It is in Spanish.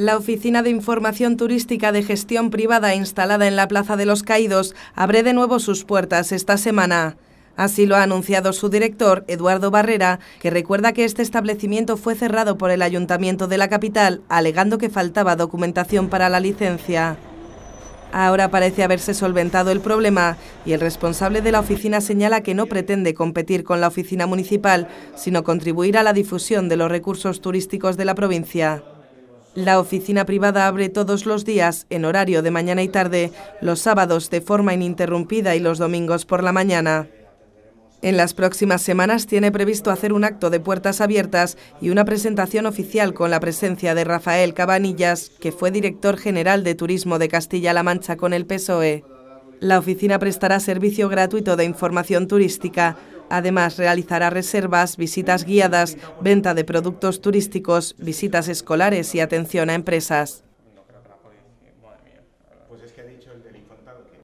La Oficina de Información Turística de Gestión Privada instalada en la Plaza de los Caídos abre de nuevo sus puertas esta semana. Así lo ha anunciado su director, Eduardo Barrera, que recuerda que este establecimiento fue cerrado por el ayuntamiento de la capital, alegando que faltaba documentación para la licencia. Ahora parece haberse solventado el problema y el responsable de la oficina señala que no pretende competir con la oficina municipal, sino contribuir a la difusión de los recursos turísticos de la provincia. La oficina privada abre todos los días en horario de mañana y tarde, los sábados de forma ininterrumpida y los domingos por la mañana. En las próximas semanas tiene previsto hacer un acto de puertas abiertas y una presentación oficial con la presencia de Rafael Cabanillas, que fue director general de Turismo de Castilla-La Mancha con el PSOE. La oficina prestará servicio gratuito de información turística, Además, realizará reservas, visitas guiadas, venta de productos turísticos, visitas escolares y atención a empresas. Pues